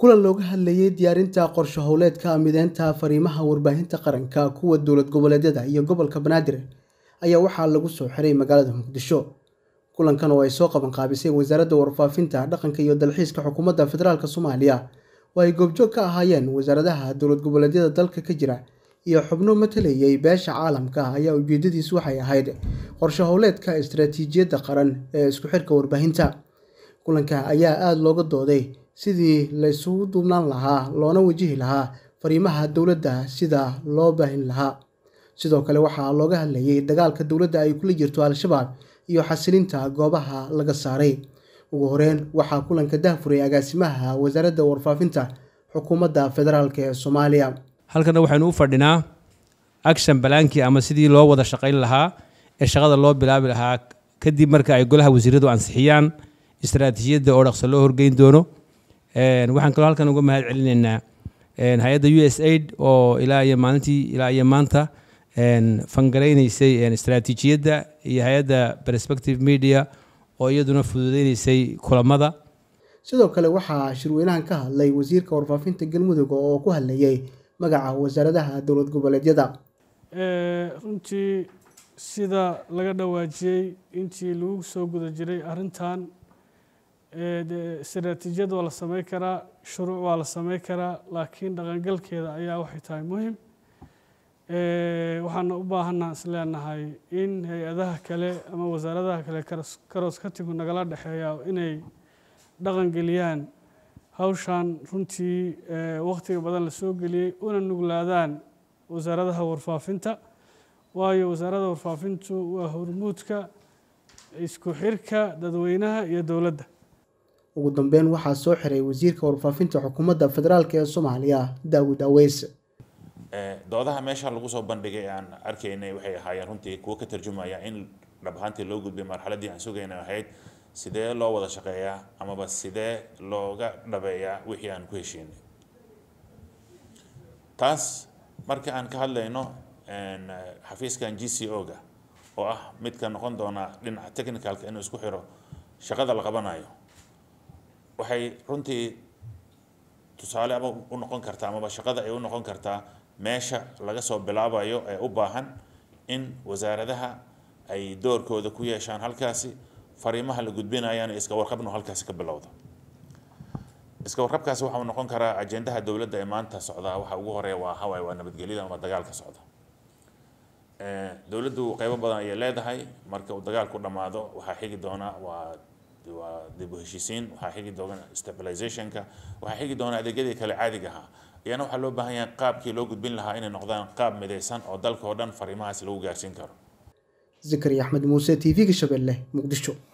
kulan looga hadlayay diyaarinta qorsho howleedka mideynta fariimaha warbaahinta qaranka kuwa dowlad goboleedyada iyo gobolka banaadir ayaa waxaa lagu soo xiray magaalada muqdisho kulankan oo ay soo qaban qaabisay wasaaradda warfaafinta dhaqanka iyo dalxiiska xukuumadda federaalk soomaaliya oo ay goobjoog ka ahaayeen wasaaradaha dowlad goboleedyada dalka ka jira iyo xubno matalayay beesha caalamka ayaa ujeedadiisu waxay ahayd qorsho howleedka istaraatiijiyadda qaran ee isku xirka warbaahinta kulanka ayaa aada looga dooday sidii laysugu duubnaan lahaa loona wajihi lahaa fariimaha dowladda sida loo baahin lahaa sidoo kale waxaa looga hadlayay dagaalka dowladda ay kula jirto al-shabaab iyo xasilinta goobaha laga saaray ugu horeyn waxaa kulanka daahfuray agaasimaha wasaaradda warfaafinta xukuumadda federaalk ee soomaaliya halkana waxaynu u fadhinaa action balaankii ama sidii loo wada shaqayn lahaa ee shaqada loo bilaabi lahaa kadib marka ay golaha wasiiradu ansixiyaan istaraatiijiyadda oo dhaqso loo horgeyn doono waxaan kaloo halkan uga mahad celinaynaa hay-adda u s aid oo ilaa iyo maalintii ilaa iyo maanta fangaraynaysay istraatiijiyadda iyo hay-adda perspective media oo iyaduna fududeynaysay kulamada sidoo kale waxaa shirweynahan ka hadlay wasiirka warfaafinta galmudug oo ku hadlayay magaca wasaaradaha dowlad goboleedyada runtii sida laga dhawaajiyey intii lagu soo guda jiray arintan istraatiijiyad waa la sameyn karaa shuruuc waa la samayn karaa laakiin dhaqangalkeeda ayaa waxay tahay muhim waxaana u baahanaa isleenahay in hay-adaha kale ama wasaaradaha kale karooskatinku nagala dhexeeya inay dhaqangeliyaan geliyaan hawshan runtii waktiga badan lasoo geliyey una nuglaadaan wasaaradaha warfaafinta waayo wasaaradda warfaafintu waa hormuudka isku xirka dadweynaha iyo dowladda ugu dambeyn waxaa soo xiray wasiirka warfaafinta xukuumadda federaalk ee soomaaliya daawud aweyse eh, doodaha meesha lagu soo bandhigay aan arkaynay waxay ahaayeen runtii kuwo ka tarjumaya in dhab ahaantii loo gudbay marxaladii aan sugayna ahayd sidee loo wada shaqeeyaa amaba sidee looga dhabeeyaa wixii aan ku heshiinay taas marka aan ka hadlayno xafiiskan g c o ga oo ah midka noqon doonaa dhinaca technicalka inuu isku xiro shaqada la qabanayo waxay runtii tusaale ama u noqon kartaa amaba shaqada ay u noqon kartaa meesha laga soo bilaabayo ee u baahan in wasaaradaha ay doorkooda ku yeeshaan halkaasi fariimaha la gudbinayaana iska warqabnu halkaasi ka bilowda iska warqabkaasi waxau noqon karaa ajendaha dowladda ee maanta socdaa waxa ugu horeeya waa hawaay waa nabadgelyada ama dagaalka socda dowladdu qeybo badan ayay leedahay marka uu dagaalku dhammaado waxaa xigi doona waa دب هشيسين وحقيقي دون استابلايزيشن كا وحقيقي دون هذا جدي كلي عادي جها يعني وحلو بها يعني قاب كي لو قد بين لها إن نقدان قاب مديسان أو دل كوردان فريما سلو جارسين كارو ذكر أحمد موسى تي في كشبل مقدشو